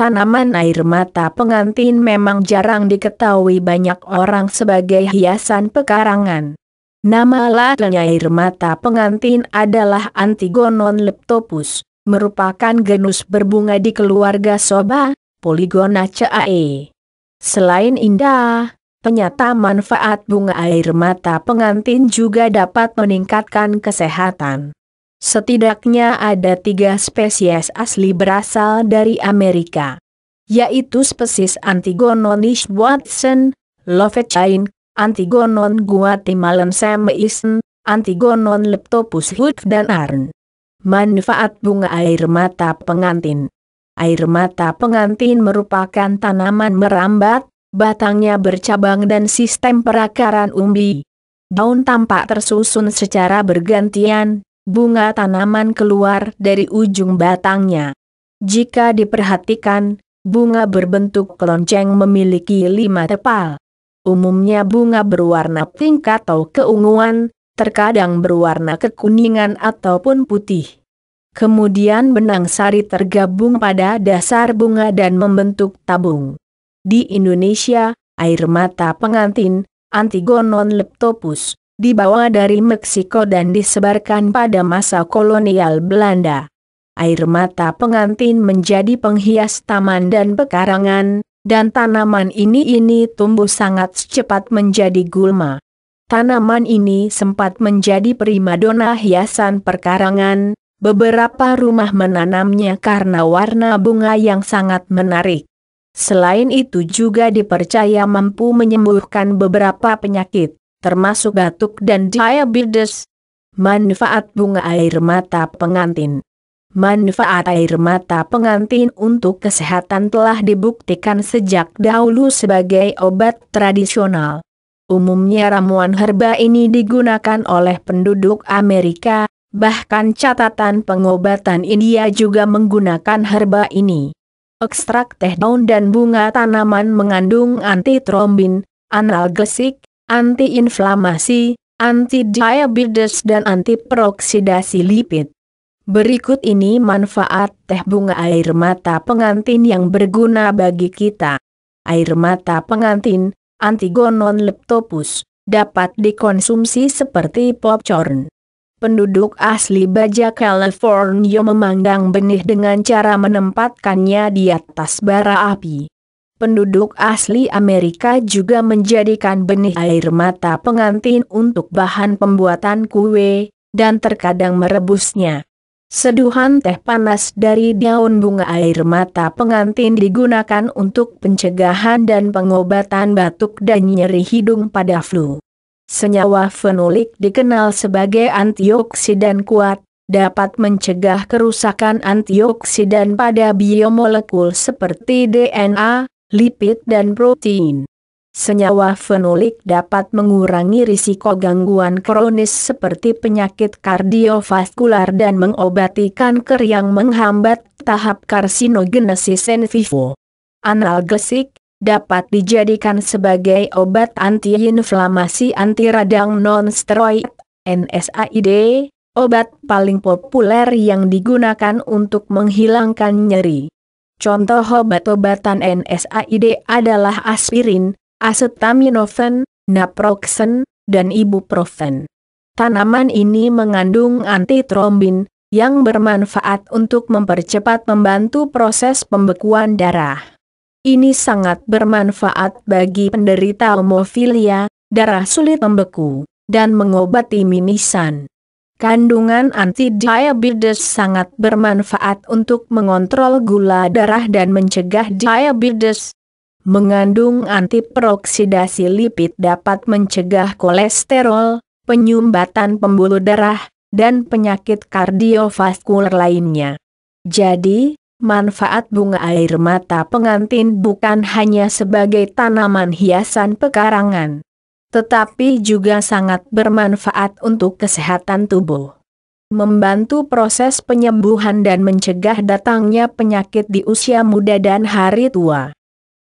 Tanaman air mata pengantin memang jarang diketahui banyak orang sebagai hiasan pekarangan. Nama Latin air mata pengantin adalah Antigonon leptopus, merupakan genus berbunga di keluarga Soba, Polygonaceae. Selain indah, ternyata manfaat bunga air mata pengantin juga dapat meningkatkan kesehatan. Setidaknya ada tiga spesies asli berasal dari Amerika. Yaitu spesies Antigononish Watson, Lovechain, Antigonon Guatemalan Semeisen, Antigonon Leptopus Hood dan Arn. Manfaat bunga air mata pengantin Air mata pengantin merupakan tanaman merambat, batangnya bercabang dan sistem perakaran umbi. Daun tampak tersusun secara bergantian, bunga tanaman keluar dari ujung batangnya. Jika diperhatikan, bunga berbentuk kelonceng memiliki lima tepal. Umumnya bunga berwarna pink atau keunguan, terkadang berwarna kekuningan ataupun putih. Kemudian benang sari tergabung pada dasar bunga dan membentuk tabung. Di Indonesia, air mata pengantin, antigonon leptopus, dibawa dari Meksiko dan disebarkan pada masa kolonial Belanda. Air mata pengantin menjadi penghias taman dan pekarangan, dan tanaman ini-ini tumbuh sangat cepat menjadi gulma. Tanaman ini sempat menjadi primadona hiasan perkarangan, beberapa rumah menanamnya karena warna bunga yang sangat menarik. Selain itu juga dipercaya mampu menyembuhkan beberapa penyakit termasuk batuk dan diabetes. Manfaat bunga air mata pengantin Manfaat air mata pengantin untuk kesehatan telah dibuktikan sejak dahulu sebagai obat tradisional. Umumnya ramuan herba ini digunakan oleh penduduk Amerika, bahkan catatan pengobatan India juga menggunakan herba ini. Ekstrak teh daun dan bunga tanaman mengandung antitrombin, analgesik, antiinflamasi, anti-diabetes dan anti antiperoksidasi lipid. Berikut ini manfaat teh bunga air mata pengantin yang berguna bagi kita. Air mata pengantin, antigonon leptopus, dapat dikonsumsi seperti popcorn. Penduduk asli Baja California memanggang benih dengan cara menempatkannya di atas bara api penduduk asli Amerika juga menjadikan benih air mata pengantin untuk bahan pembuatan kue, dan terkadang merebusnya. Seduhan teh panas dari daun bunga air mata pengantin digunakan untuk pencegahan dan pengobatan batuk dan nyeri hidung pada flu. Senyawa fenolik dikenal sebagai antioksidan kuat, dapat mencegah kerusakan antioksidan pada biomolekul seperti DNA, lipid dan protein. Senyawa fenolik dapat mengurangi risiko gangguan kronis seperti penyakit kardiovaskular dan mengobati kanker yang menghambat tahap karsinogenesis in vivo. Analgesik dapat dijadikan sebagai obat antiinflamasi anti radang non-steroid NSAID, obat paling populer yang digunakan untuk menghilangkan nyeri. Contoh obat-obatan NSAID adalah aspirin, asetaminofen, naproxen, dan ibuprofen. Tanaman ini mengandung antitrombin, yang bermanfaat untuk mempercepat membantu proses pembekuan darah. Ini sangat bermanfaat bagi penderita hemofilia, darah sulit membeku, dan mengobati mimisan. Kandungan anti-diabetes sangat bermanfaat untuk mengontrol gula darah dan mencegah diabetes. Mengandung antiperoksidasi lipid dapat mencegah kolesterol, penyumbatan pembuluh darah, dan penyakit kardiovaskular lainnya. Jadi, manfaat bunga air mata pengantin bukan hanya sebagai tanaman hiasan pekarangan tetapi juga sangat bermanfaat untuk kesehatan tubuh. Membantu proses penyembuhan dan mencegah datangnya penyakit di usia muda dan hari tua.